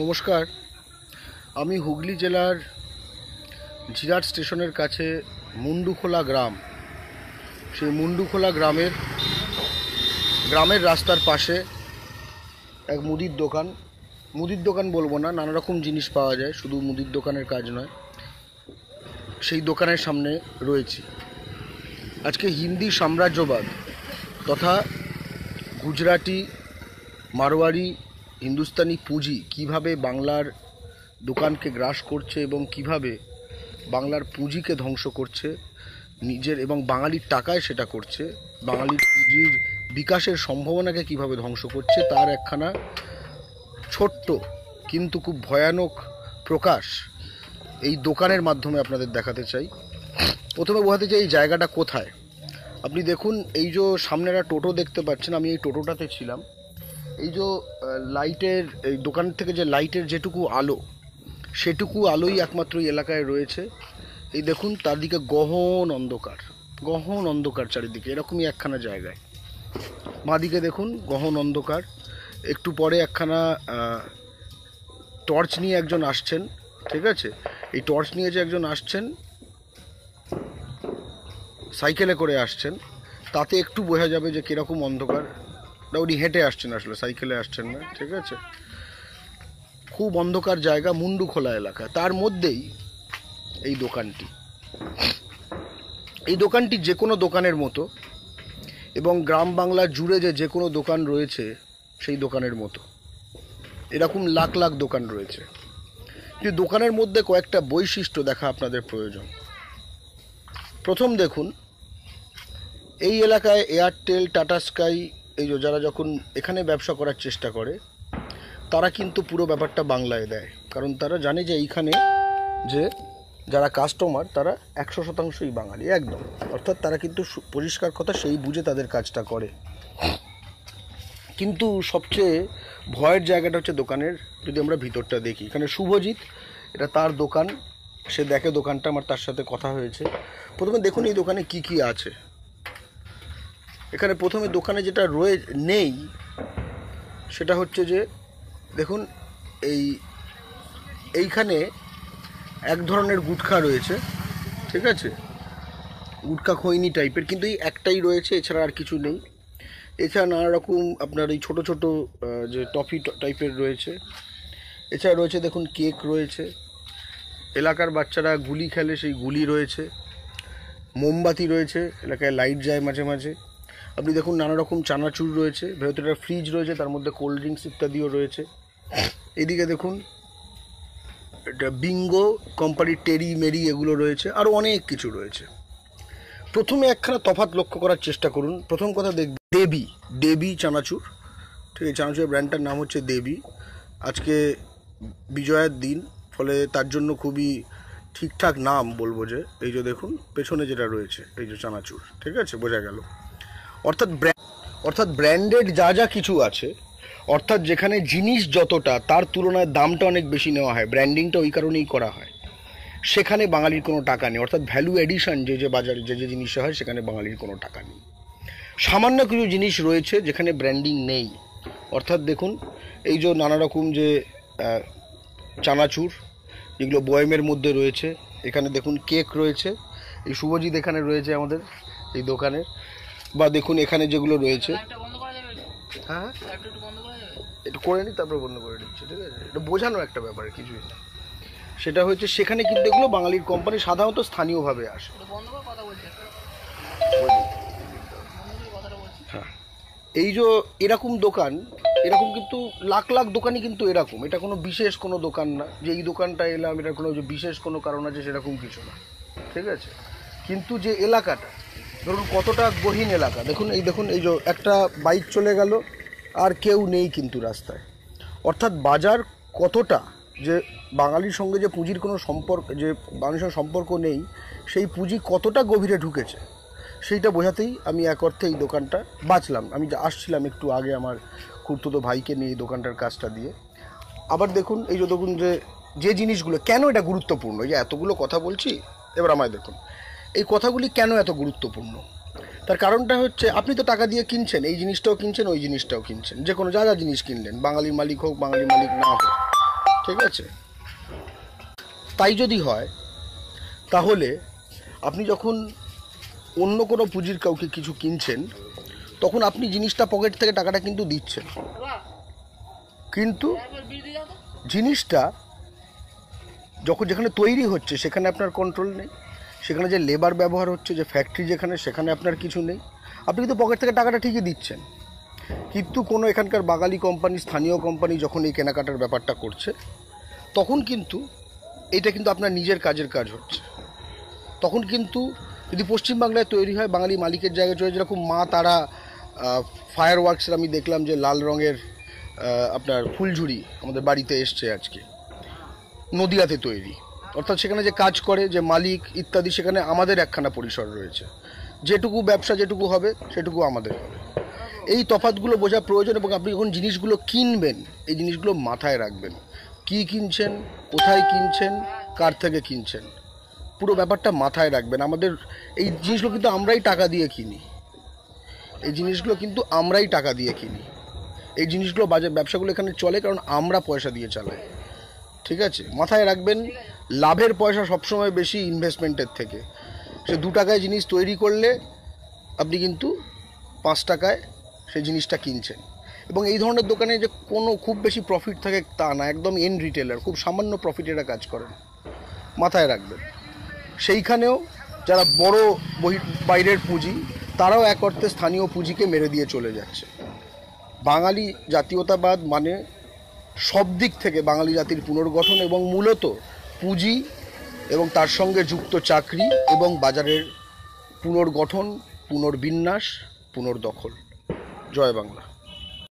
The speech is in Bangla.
নমস্কার আমি হুগলি জেলার জিরাট স্টেশনের কাছে মুন্ডুখোলা গ্রাম সেই মুন্ডুখোলা গ্রামের গ্রামের রাস্তার পাশে এক মুদির দোকান মুদির দোকান বলবো না নানা রকম জিনিস পাওয়া যায় শুধু মুদির দোকানের কাজ নয় সেই দোকানের সামনে রয়েছি আজকে হিন্দি সাম্রাজ্যবাদ তথা গুজরাটি মারোয়ারি হিন্দুস্তানি পুঁজি কিভাবে বাংলার দোকানকে গ্রাস করছে এবং কিভাবে বাংলার পুঁজিকে ধ্বংস করছে নিজের এবং বাঙালির টাকায় সেটা করছে বাঙালির পুঁজির বিকাশের সম্ভাবনাকে কিভাবে ধ্বংস করছে তার একখানা ছোট্ট কিন্তু খুব ভয়ানক প্রকাশ এই দোকানের মাধ্যমে আপনাদের দেখাতে চাই প্রথমে বোঝাতে চাই এই জায়গাটা কোথায় আপনি দেখুন এই যে সামনে একটা টোটো দেখতে পাচ্ছেন আমি এই টোটোটাতে ছিলাম এই যে লাইটের এই দোকান থেকে যে লাইটের যেটুকু আলো সেটুকু আলোই একমাত্র এই এলাকায় রয়েছে এই দেখুন তার দিকে গহন অন্ধকার গহন অন্ধকার চারিদিকে এরকমই একখানা জায়গায় বাঁদিকে দেখুন গহন অন্ধকার একটু পরে একখানা টর্চ নিয়ে একজন আসছেন ঠিক আছে এই টর্চ নিয়ে যে একজন আসছেন সাইকেলে করে আসছেন তাতে একটু বোঝা যাবে যে কীরকম অন্ধকার না উনি হেঁটে আসছেন আসলে সাইকেলে আসছেন না ঠিক আছে খুব অন্ধকার জায়গা মুন্ডু খোলা এলাকা তার মধ্যেই এই দোকানটি এই দোকানটি যে কোনো দোকানের মতো এবং গ্রাম বাংলা জুড়ে যে যে কোনো দোকান রয়েছে সেই দোকানের মতো এরকম লাখ লাখ দোকান রয়েছে কিন্তু দোকানের মধ্যে কয়েকটা বৈশিষ্ট্য দেখা আপনাদের প্রয়োজন প্রথম দেখুন এই এলাকায় এয়ারটেল টাটা স্কাই এই যে যারা যখন এখানে ব্যবসা করার চেষ্টা করে তারা কিন্তু পুরো ব্যাপারটা বাংলায় দেয় কারণ তারা জানে যে এইখানে যে যারা কাস্টমার তারা একশো শতাংশই বাঙালি একদম অর্থাৎ তারা কিন্তু পরিষ্কার কথা সেই বুঝে তাদের কাজটা করে কিন্তু সবচেয়ে ভয়ের জায়গাটা হচ্ছে দোকানের যদি আমরা ভিতরটা দেখি এখানে শুভজিৎ এটা তার দোকান সে দেখে দোকানটা আমার তার সাথে কথা হয়েছে প্রথমে দেখুন এই দোকানে কি কি আছে এখানে প্রথমে দোকানে যেটা রয়ে নেই সেটা হচ্ছে যে দেখুন এই এইখানে এক ধরনের গুটখা রয়েছে ঠিক আছে গুটখা খৈনি টাইপের কিন্তু এই একটাই রয়েছে এছাড়া আর কিছু নেই এছাড়া নানা রকম আপনার এই ছোট ছোট যে টফি টাইপের রয়েছে এছাড়া রয়েছে দেখুন কেক রয়েছে এলাকার বাচ্চারা গুলি খেলে সেই গুলি রয়েছে মোমবাতি রয়েছে এলাকায় লাইট যায় মাঝে মাঝে আপনি দেখুন নানা রকম চানাচুর রয়েছে ভেতরে একটা ফ্রিজ রয়েছে তার মধ্যে কোল্ড ড্রিঙ্কস ইত্যাদিও রয়েছে এদিকে দেখুন এটা বিঙ্গো কোম্পানি টেরি মেরি এগুলো রয়েছে আরও অনেক কিছু রয়েছে প্রথমে একখানা তফাত লক্ষ্য করার চেষ্টা করুন প্রথম কথা দেখ দেবী দেবী চানাচুর ঠিক আছে চানাচুরের ব্র্যান্ডটার নাম হচ্ছে দেবী আজকে বিজয়ার দিন ফলে তার জন্য খুবই ঠিকঠাক নাম বলবো যে এই যে দেখুন পেছনে যেটা রয়েছে এই যে চানাচুর ঠিক আছে বোঝা গেল অর্থাৎ অর্থাৎ ব্র্যান্ডেড যা যা কিছু আছে অর্থাৎ যেখানে জিনিস যতটা তার তুলনায় দামটা অনেক বেশি নেওয়া হয় ব্র্যান্ডিংটা ওই কারণেই করা হয় সেখানে বাঙালির কোনো টাকা নেই অর্থাৎ ভ্যালু এডিশন যে যে বাজারে যে যে জিনিসে হয় সেখানে বাঙালির কোনো টাকা নেই সামান্য কিছু জিনিস রয়েছে যেখানে ব্র্যান্ডিং নেই অর্থাৎ দেখুন এই যে নানা রকম যে চানাচুর যেগুলো বয়মের মধ্যে রয়েছে এখানে দেখুন কেক রয়েছে এই শুভজিৎ এখানে রয়েছে আমাদের এই দোকানের বা দেখুন এখানে যেগুলো রয়েছে হ্যাঁ একটু করে নিই তারপরে বন্ধ করে দিচ্ছে ঠিক আছে এটা বোঝানোর একটা ব্যাপার কিছুই না সেটা হচ্ছে সেখানে কিন্তু এগুলো বাঙালির কোম্পানি সাধারণত স্থানীয়ভাবে আসে হ্যাঁ এই যে এরকম দোকান এরকম কিন্তু লাখ লাখ দোকানই কিন্তু এরকম এটা কোনো বিশেষ কোনো দোকান না যে এই দোকানটা এলাম এটা কোনো যে বিশেষ কোনো কারণ আছে সেরকম কিছু না ঠিক আছে কিন্তু যে এলাকাটা ধরুন কতটা গহীন এলাকা দেখুন এই দেখুন এই যে একটা বাইক চলে গেল আর কেউ নেই কিন্তু রাস্তায় অর্থাৎ বাজার কতটা যে বাঙালির সঙ্গে যে পুঁজির কোনো সম্পর্ক যে মানুষের সম্পর্ক নেই সেই পুঁজি কতটা গভীরে ঢুকেছে সেইটা বোঝাতেই আমি এক অর্থে এই দোকানটা বাঁচলাম আমি আসছিলাম একটু আগে আমার খুঁড়তো ভাইকে নিয়ে এই দোকানটার কাজটা দিয়ে আবার দেখুন এই যে দেখুন যে যে জিনিসগুলো কেন এটা গুরুত্বপূর্ণ এই যে এতগুলো কথা বলছি এবার আমায় দেখুন এই কথাগুলি কেন এত গুরুত্বপূর্ণ তার কারণটা হচ্ছে আপনি তো টাকা দিয়ে কিনছেন এই জিনিসটাও কিনছেন ওই জিনিসটাও কিনছেন যে কোনো যা যা জিনিস কিনলেন বাঙালি মালিক হোক বাঙালি মালিক না হোক ঠিক আছে তাই যদি হয় তাহলে আপনি যখন অন্য কোনো পুঁজির কাউকে কিছু কিনছেন তখন আপনি জিনিসটা পকেট থেকে টাকাটা কিন্তু দিচ্ছেন কিন্তু জিনিসটা যখন যেখানে তৈরি হচ্ছে সেখানে আপনার কন্ট্রোল নেই সেখানে যে লেবার ব্যবহার হচ্ছে যে ফ্যাক্টরি যেখানে সেখানে আপনার কিছু নেই আপনি কিন্তু পকেট থেকে টাকাটা ঠিকই দিচ্ছেন কিন্তু কোনো এখানকার বাঙালি কোম্পানি স্থানীয় কোম্পানি যখন এই কেনাকাটার ব্যাপারটা করছে তখন কিন্তু এটা কিন্তু আপনার নিজের কাজের কাজ হচ্ছে তখন কিন্তু যদি পশ্চিমবাংলায় তৈরি হয় বাঙালি মালিকের জায়গায় চলে যেরকম মা তারা ফায়ার ওয়ার্কসের আমি দেখলাম যে লাল রঙের আপনার ফুলঝুড়ি আমাদের বাড়িতে এসছে আজকে নদিয়াতে তৈরি অর্থাৎ সেখানে যে কাজ করে যে মালিক ইত্যাদি সেখানে আমাদের একখানা পরিসর রয়েছে যেটুকু ব্যবসা যেটুকু হবে সেটুকু আমাদের হবে এই তফাতগুলো বোঝা প্রয়োজন এবং আপনি যখন জিনিসগুলো কিনবেন এই জিনিসগুলো মাথায় রাখবেন কি কিনছেন কোথায় কিনছেন কার থেকে কিনছেন পুরো ব্যাপারটা মাথায় রাখবেন আমাদের এই জিনিসগুলো কিন্তু আমরাই টাকা দিয়ে কিনি এই জিনিসগুলো কিন্তু আমরাই টাকা দিয়ে কিনি এই জিনিসগুলো বাজার ব্যবসাগুলো এখানে চলে কারণ আমরা পয়সা দিয়ে চালাই ঠিক আছে মাথায় রাখবেন লাভের পয়সা সবসময় বেশি ইনভেস্টমেন্টের থেকে সে দু টাকায় জিনিস তৈরি করলে আপনি কিন্তু পাঁচ টাকায় সেই জিনিসটা কিনছেন এবং এই ধরনের দোকানে যে কোনো খুব বেশি প্রফিট থাকে তা না একদম এন রিটেলার খুব সামান্য প্রফিট এরা কাজ করেন মাথায় রাখবেন সেইখানেও যারা বড় বহি বাইরের পুঁজি তারাও এক অর্থে স্থানীয় পুঁজিকে মেরে দিয়ে চলে যাচ্ছে বাঙালি জাতীয়তাবাদ মানে সব দিক থেকে বাঙালি জাতির পুনর্গঠন এবং মূলত পুঁজি এবং তার সঙ্গে যুক্ত চাকরি এবং বাজারের পুনর্গঠন পুনর্বিন্যাস পুনর্দখল জয় বাংলা